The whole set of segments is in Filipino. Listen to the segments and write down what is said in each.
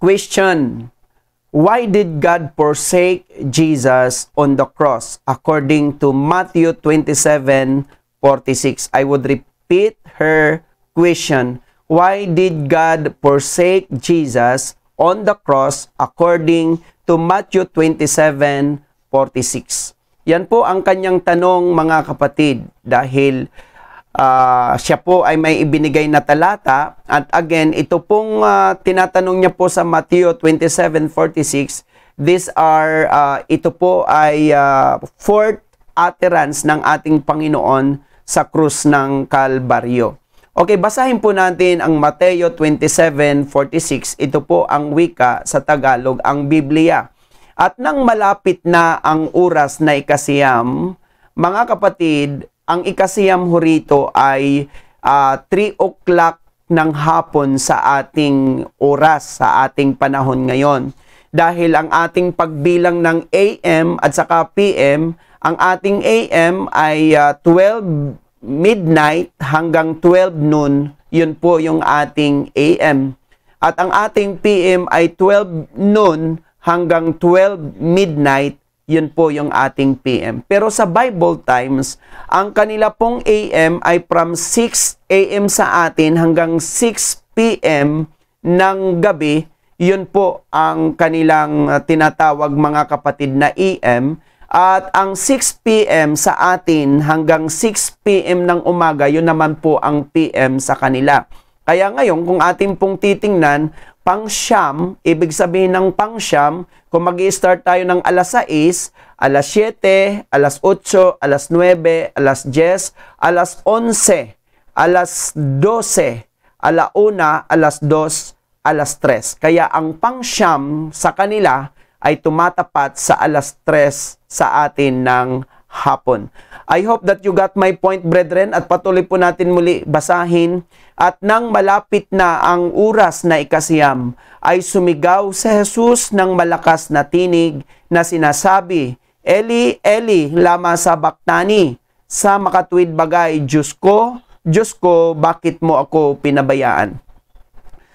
Question, why did God forsake Jesus on the cross? According to Matthew 27:46? I would repeat her question. Why did God forsake Jesus on the cross according to Matthew 27:46? Yan po ang kanyang tanong mga kapatid dahil uh, siya po ay may ibinigay na talata. At again, ito pong uh, tinatanong niya po sa Matthew 27:46, these are uh, ito po ay uh, fourth utterance ng ating Panginoon sa krus ng Kalbaryo. Okay, basahin po natin ang Mateo 27:46. Ito po ang wika sa Tagalog, ang Biblia. At nang malapit na ang oras na ikasiyam, mga kapatid, ang ikasiyam ho rito ay uh, ah, 3 o'clock ng hapon sa ating oras, sa ating panahon ngayon. Dahil ang ating pagbilang ng AM at saka PM, ang ating AM ay uh, ah, 12 midnight hanggang 12 noon, yun po yung ating AM. At ang ating PM ay 12 noon hanggang 12 midnight yun po yung ating PM. Pero sa Bible times, ang kanila pong AM ay from 6 AM sa atin hanggang 6 PM ng gabi, yun po ang kanilang tinatawag mga kapatid na AM. E At ang 6 PM sa atin hanggang 6 PM ng umaga, yun naman po ang PM sa kanila. Kaya ngayon, kung ating pong titingnan, pang pangsyam, ibig sabihin ng pang pangsyam, kung mag start tayo ng alas 6, alas 7, alas 8, alas 9, alas 10, alas 11, alas 12, ala 1, alas 2, alas 3. Kaya ang pang pangsyam sa kanila ay tumatapat sa alas 3 sa atin ng hapon. I hope that you got my point brethren at patuloy po natin muli basahin. At nang malapit na ang oras na ikasiyam ay sumigaw sa Jesus ng malakas na tinig na sinasabi, Eli, Eli, lama sa baktani, sa makatwid bagay, Diyos ko, Diyos ko, bakit mo ako pinabayaan?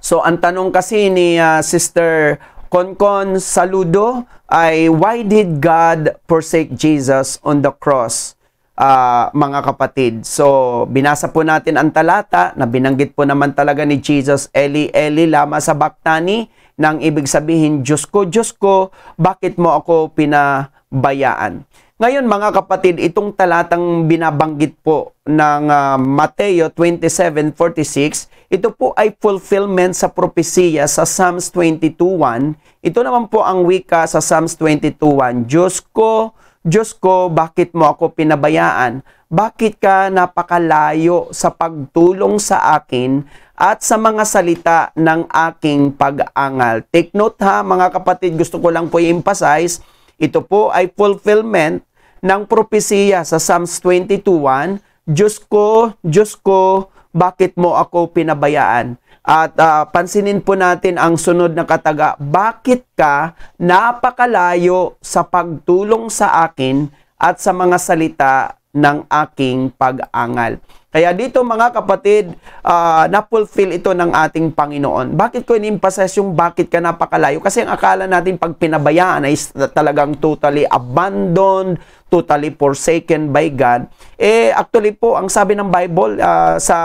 So ang tanong kasi ni uh, Sister Konkon saludo ay why did God forsake Jesus on the cross? Uh, mga kapatid. So, binasa po natin ang talata na binanggit po naman talaga ni Jesus, Eli, Eli, lama sa baktani, nang ibig sabihin, Diyos ko, Diyos ko, bakit mo ako pinabayaan? Ngayon mga kapatid, itong talatang binabanggit po ng uh, Mateo 27:46, ito po ay fulfillment sa propesiya sa Psalms 22:1. Ito naman po ang wika sa Psalms 22:1. Diyos ko, Diyos ko, bakit mo ako pinabayaan? Bakit ka napakalayo sa pagtulong sa akin at sa mga salita ng aking pag-angal? Take note ha mga kapatid, gusto ko lang po i-emphasize ito po ay fulfillment ng propesiya sa Psalms 22.1, Diyos ko, Diyos ko, bakit mo ako pinabayaan? At uh, pansinin po natin ang sunod na kataga, bakit ka napakalayo sa pagtulong sa akin at sa mga salita ng aking pag-angal. Kaya dito mga kapatid, uh, na-fulfill ito ng ating Panginoon. Bakit ko in-emphasize yung bakit ka napakalayo? Kasi ang akala natin pag pinabayaan ay talagang totally abandoned, totally forsaken by God. Eh actually po, ang sabi ng Bible uh, sa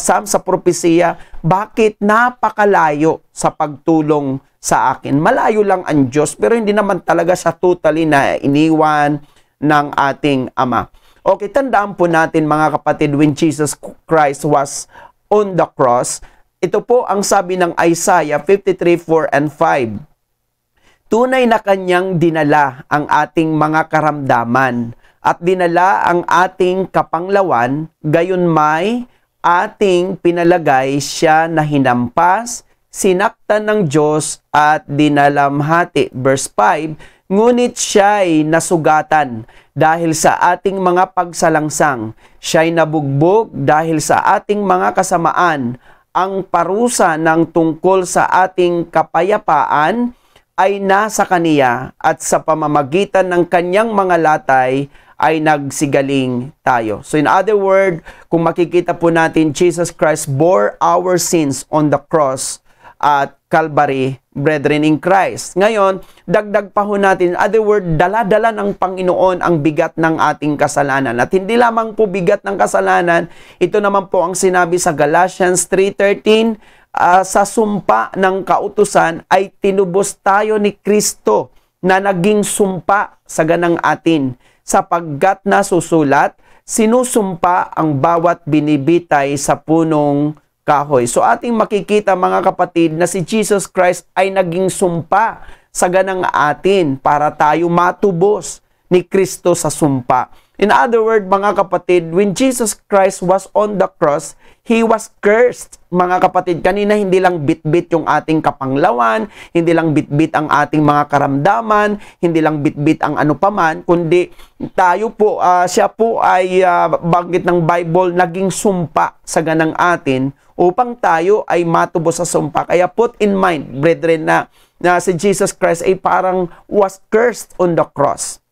Psalm, sa propesya, bakit napakalayo sa pagtulong sa akin? Malayo lang ang Diyos pero hindi naman talaga sa totally na iniwan ng ating Ama. Okay, tandaan po natin mga kapatid, when Jesus Christ was on the cross, ito po ang sabi ng Isaiah 53:4 and 5. Tunay na kanyang dinala ang ating mga karamdaman at dinala ang ating kapanglawan, gayon may ating pinalagay siya na hinampas, sinaktan ng Diyos at dinalamhati. Verse 5, ngunit siya'y nasugatan dahil sa ating mga pagsalangsang. Siya'y nabugbog dahil sa ating mga kasamaan. Ang parusa ng tungkol sa ating kapayapaan ay nasa kaniya at sa pamamagitan ng kanyang mga latay ay nagsigaling tayo. So in other word, kung makikita po natin, Jesus Christ bore our sins on the cross at Calvary brethren in Christ. Ngayon, dagdag pa ho natin, in other word, daladala ng Panginoon ang bigat ng ating kasalanan. At hindi lamang po bigat ng kasalanan, ito naman po ang sinabi sa Galatians 3.13, uh, ah, sa sumpa ng kautusan ay tinubos tayo ni Kristo na naging sumpa sa ganang atin, sapagkat nasusulat, sinusumpa ang bawat binibitay sa punong kahoy. So ating makikita mga kapatid na si Jesus Christ ay naging sumpa sa ganang atin para tayo matubos ni Kristo sa sumpa. In other word, mga kapatid, when Jesus Christ was on the cross, He was cursed. Mga kapatid, kanina hindi lang bitbit -bit yung ating kapanglawan, hindi lang bitbit -bit ang ating mga karamdaman, hindi lang bitbit -bit ang ano paman, kundi tayo po, uh, siya po ay uh, banggit ng Bible, naging sumpa sa ganang atin upang tayo ay matubos sa sumpa. Kaya put in mind, brethren, na, na si Jesus Christ ay parang was cursed on the cross.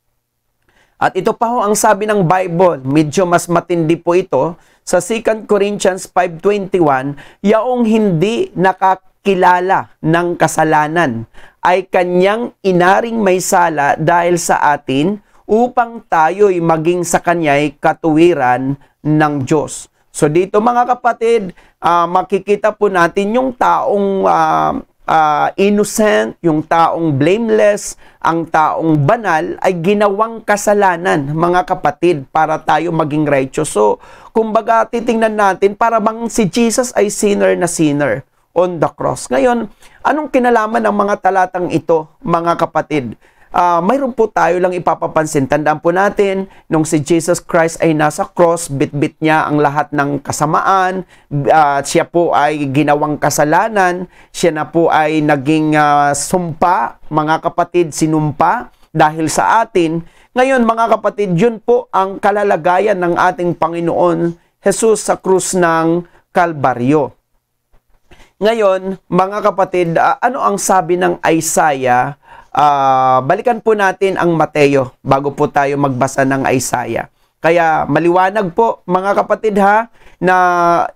At ito pa ho ang sabi ng Bible, medyo mas matindi po ito, sa 2 Corinthians 5.21, yaong hindi nakakilala ng kasalanan ay kanyang inaring may sala dahil sa atin upang tayo'y maging sa kanya'y katuwiran ng Diyos. So dito mga kapatid, uh, makikita po natin yung taong uh, uh, innocent, yung taong blameless, ang taong banal ay ginawang kasalanan, mga kapatid, para tayo maging righteous. So, kumbaga titingnan natin para bang si Jesus ay sinner na sinner on the cross. Ngayon, anong kinalaman ng mga talatang ito, mga kapatid? uh, mayroon po tayo lang ipapapansin. Tandaan po natin, nung si Jesus Christ ay nasa cross, bitbit -bit niya ang lahat ng kasamaan, uh, siya po ay ginawang kasalanan, siya na po ay naging uh, sumpa, mga kapatid, sinumpa dahil sa atin. Ngayon mga kapatid, yun po ang kalalagayan ng ating Panginoon Jesus sa krus ng Kalbaryo. Ngayon, mga kapatid, uh, ano ang sabi ng Isaiah uh, balikan po natin ang Mateo bago po tayo magbasa ng Isaiah. Kaya maliwanag po mga kapatid ha na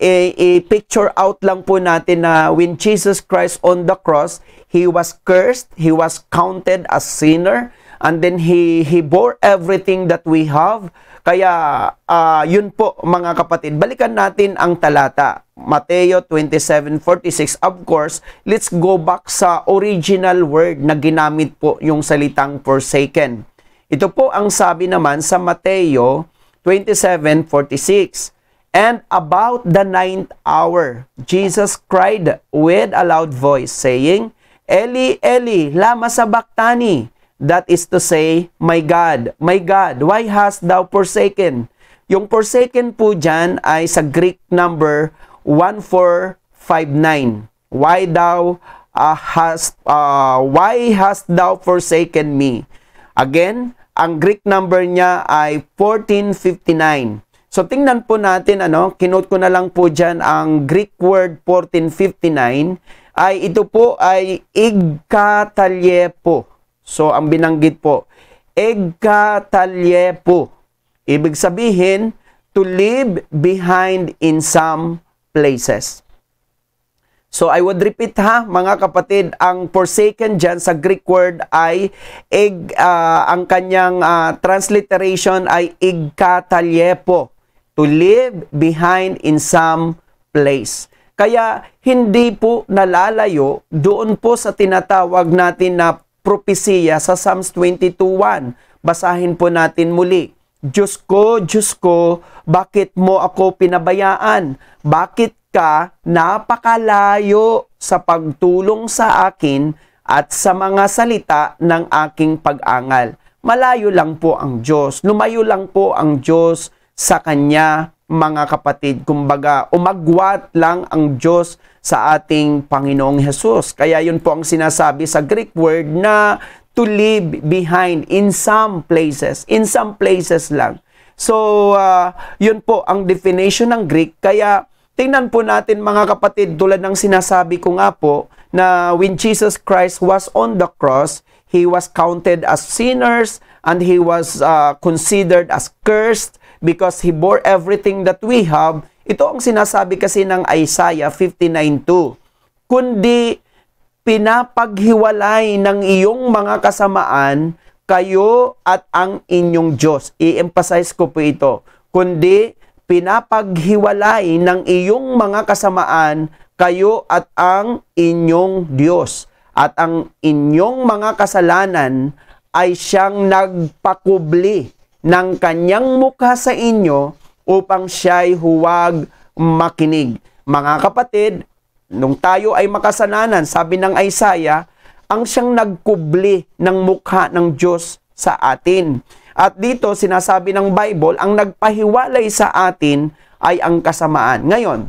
i-picture out lang po natin na when Jesus Christ on the cross, He was cursed, He was counted as sinner, and then he he bore everything that we have kaya uh, yun po mga kapatid balikan natin ang talata Mateo 27:46 of course let's go back sa original word na ginamit po yung salitang forsaken ito po ang sabi naman sa Mateo 27:46 And about the ninth hour, Jesus cried with a loud voice, saying, Eli, Eli, lama sabachthani, That is to say, My God, My God, why hast thou forsaken? Yung forsaken po dyan ay sa Greek number 1459. Why thou uh, hast, uh, why hast thou forsaken me? Again, ang Greek number niya ay 1459. So tingnan po natin ano, kinote ko na lang po diyan ang Greek word 1459 ay ito po ay igkatalye po. So, ang binanggit po, egkatalye po. Ibig sabihin, to leave behind in some places. So I would repeat ha mga kapatid, ang forsaken dyan sa Greek word ay eg, uh, ah, ang kanyang uh, transliteration ay igkatalyepo, to leave behind in some place. Kaya hindi po nalalayo doon po sa tinatawag natin na propesiya sa Psalms 22.1. Basahin po natin muli. Diyos ko, Diyos ko, bakit mo ako pinabayaan? Bakit ka napakalayo sa pagtulong sa akin at sa mga salita ng aking pag-angal? Malayo lang po ang Diyos, lumayo lang po ang Diyos sa kanya mga kapatid. Kumbaga, umagwat lang ang Diyos sa ating Panginoong Hesus. Kaya yun po ang sinasabi sa Greek word na to leave behind in some places. In some places lang. So, uh, yun po ang definition ng Greek. Kaya, tingnan po natin mga kapatid, tulad ng sinasabi ko nga po, na when Jesus Christ was on the cross, He was counted as sinners and He was uh, considered as cursed because He bore everything that we have. Ito ang sinasabi kasi ng Isaiah 59.2. Kundi pinapaghiwalay ng iyong mga kasamaan kayo at ang inyong Diyos. I-emphasize ko po ito. Kundi pinapaghiwalay ng iyong mga kasamaan kayo at ang inyong Diyos. At ang inyong mga kasalanan ay siyang nagpakubli ng kanyang mukha sa inyo upang siya'y huwag makinig. Mga kapatid, nung tayo ay makasalanan, sabi ng Isaiah, ang siyang nagkubli ng mukha ng Diyos sa atin. At dito sinasabi ng Bible, ang nagpahiwalay sa atin ay ang kasamaan. Ngayon,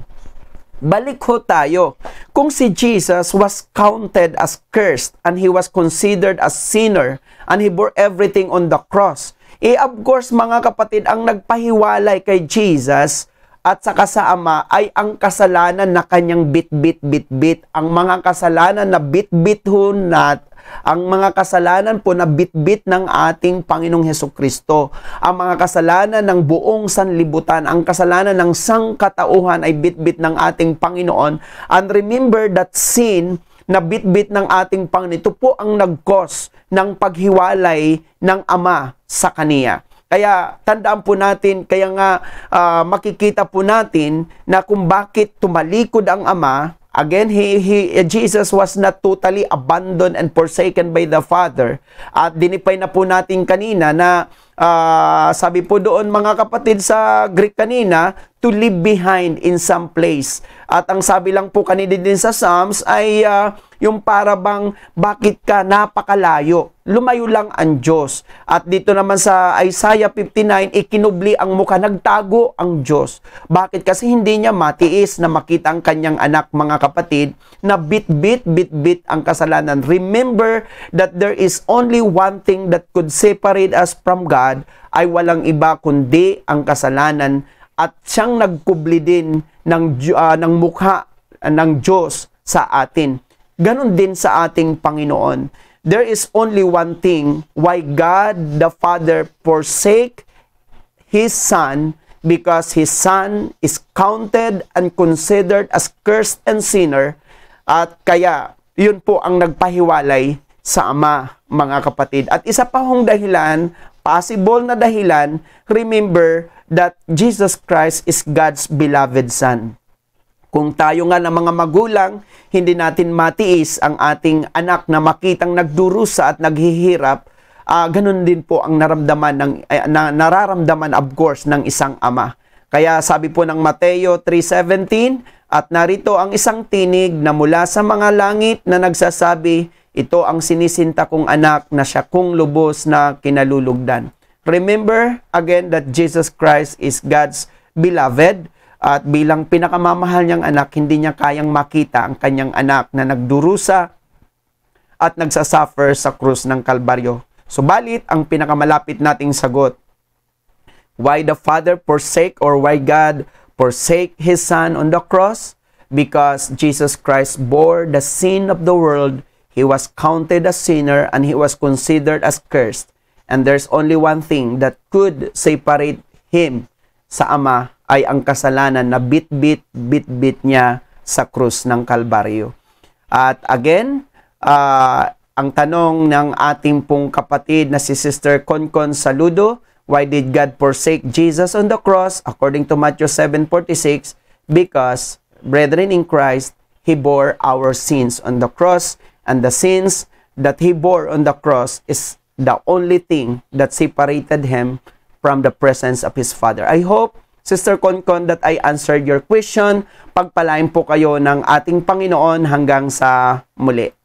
balik ho tayo kung si Jesus was counted as cursed and he was considered as sinner and he bore everything on the cross, eh of course mga kapatid, ang nagpahiwalay kay Jesus at saka sa ama ay ang kasalanan na kanyang bit-bit-bit-bit. Ang mga kasalanan na bit-bit ho nat, ang mga kasalanan po na bitbit -bit ng ating Panginoong Heso Kristo. Ang mga kasalanan ng buong sanlibutan, ang kasalanan ng sangkatauhan ay bitbit -bit ng ating Panginoon. And remember that sin na bitbit -bit ng ating Panginoon, ito po ang nagkos ng paghiwalay ng Ama sa Kaniya. Kaya tandaan po natin, kaya nga uh, makikita po natin na kung bakit tumalikod ang Ama, again, he, he, Jesus was not totally abandoned and forsaken by the Father. At dinipay na po natin kanina na uh, sabi po doon mga kapatid sa Greek kanina, to leave behind in some place. At ang sabi lang po kanina din sa Psalms ay uh, yung parabang bakit ka napakalayo. Lumayo lang ang Diyos. At dito naman sa Isaiah 59, ikinubli ang mukha, nagtago ang Diyos. Bakit? Kasi hindi niya matiis na makita ang kanyang anak, mga kapatid, na bit-bit, bit-bit ang kasalanan. Remember that there is only one thing that could separate us from God, kaagad ay walang iba kundi ang kasalanan at siyang nagkubli din ng, uh, ng mukha ah, ng Diyos sa atin. Ganon din sa ating Panginoon. There is only one thing why God the Father forsake His Son because His Son is counted and considered as cursed and sinner at kaya yun po ang nagpahiwalay sa Ama, mga kapatid. At isa pa hong dahilan possible na dahilan, remember that Jesus Christ is God's beloved Son. Kung tayo nga ng mga magulang, hindi natin matiis ang ating anak na makitang nagdurusa at naghihirap, uh, ganun din po ang naramdaman ng, uh, na, nararamdaman of course ng isang ama. Kaya sabi po ng Mateo 3.17, at narito ang isang tinig na mula sa mga langit na nagsasabi, ito ang sinisinta kong anak na siya kong lubos na kinalulugdan. Remember again that Jesus Christ is God's beloved at bilang pinakamamahal niyang anak, hindi niya kayang makita ang kanyang anak na nagdurusa at nagsasuffer sa krus ng Kalbaryo. Subalit, ang pinakamalapit nating sagot, why the Father forsake or why God forsake His Son on the cross? Because Jesus Christ bore the sin of the world He was counted a sinner and he was considered as cursed. And there's only one thing that could separate him sa Ama ay ang kasalanan na bit-bit, bit-bit niya sa krus ng Kalbaryo. At again, uh, ang tanong ng ating pong kapatid na si Sister Concon Saludo, Why did God forsake Jesus on the cross? According to Matthew 7.46, Because, brethren in Christ, He bore our sins on the cross and the sins that he bore on the cross is the only thing that separated him from the presence of his Father. I hope, Sister Concon, that I answered your question. Pagpalain po kayo ng ating Panginoon hanggang sa muli.